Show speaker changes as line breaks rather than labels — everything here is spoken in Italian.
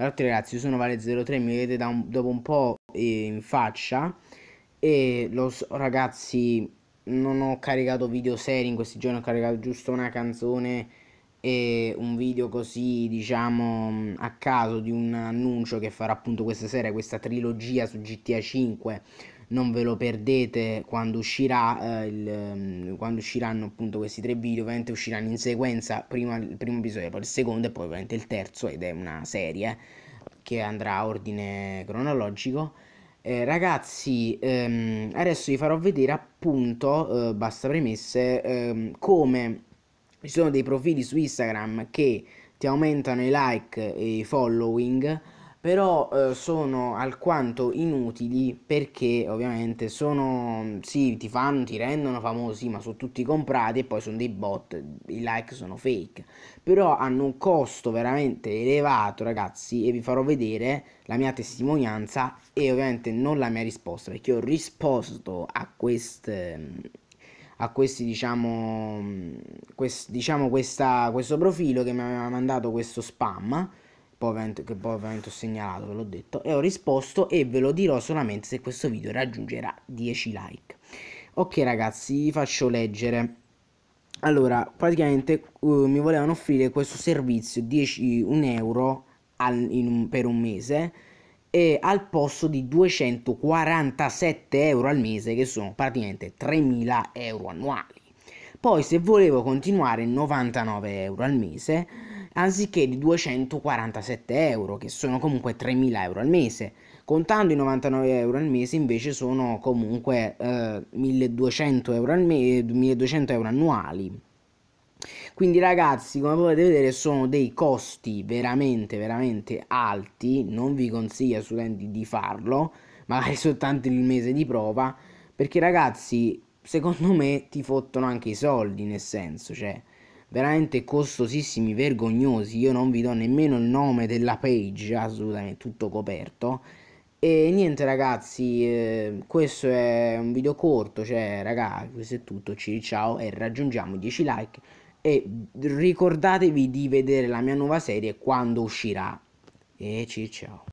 Tra L'altro ragazzi, io sono Vale 03, mi vedete da un, dopo un po' in faccia e lo so ragazzi, non ho caricato video serie in questi giorni, ho caricato giusto una canzone e un video così diciamo a caso di un annuncio che farà appunto questa sera questa trilogia su GTA 5 non ve lo perdete quando, uscirà, eh, il, ehm, quando usciranno appunto questi tre video, ovviamente usciranno in sequenza, prima il primo episodio, poi il secondo e poi ovviamente il terzo ed è una serie che andrà a ordine cronologico. Eh, ragazzi, ehm, adesso vi farò vedere appunto, eh, basta premesse, ehm, come ci sono dei profili su Instagram che ti aumentano i like e i following però eh, sono alquanto inutili perché ovviamente sono, sì, ti fanno, ti rendono famosi, ma sono tutti comprati e poi sono dei bot, i like sono fake, però hanno un costo veramente elevato ragazzi e vi farò vedere la mia testimonianza e ovviamente non la mia risposta perché ho risposto a queste a questi diciamo, quest, diciamo questa, questo profilo che mi aveva mandato questo spam poi che poi ovviamente ho segnalato, ve l'ho detto, e ho risposto e ve lo dirò solamente se questo video raggiungerà 10 like. Ok ragazzi, vi faccio leggere. Allora, praticamente uh, mi volevano offrire questo servizio 10, 1 euro al, un, per un mese e al posto di 247 euro al mese che sono praticamente 3.000 euro annuali. Poi se volevo continuare 99 euro al mese anziché di 247 euro, che sono comunque 3.000 euro al mese. Contando i 99 euro al mese invece sono comunque eh, 1.200, euro al me- 1.200 euro annuali. Quindi ragazzi, come potete vedere, sono dei costi veramente, veramente alti. Non vi consiglio assolutamente di farlo, magari soltanto il mese di prova, perché ragazzi, secondo me ti fottono anche i soldi, nel senso, cioè veramente costosissimi, vergognosi. Io non vi do nemmeno il nome della page, assolutamente tutto coperto. E niente ragazzi, eh, questo è un video corto, cioè ragazzi, questo è tutto, ci ciao e raggiungiamo i 10 like e ricordatevi di vedere la mia nuova serie quando uscirà. E ci ciao.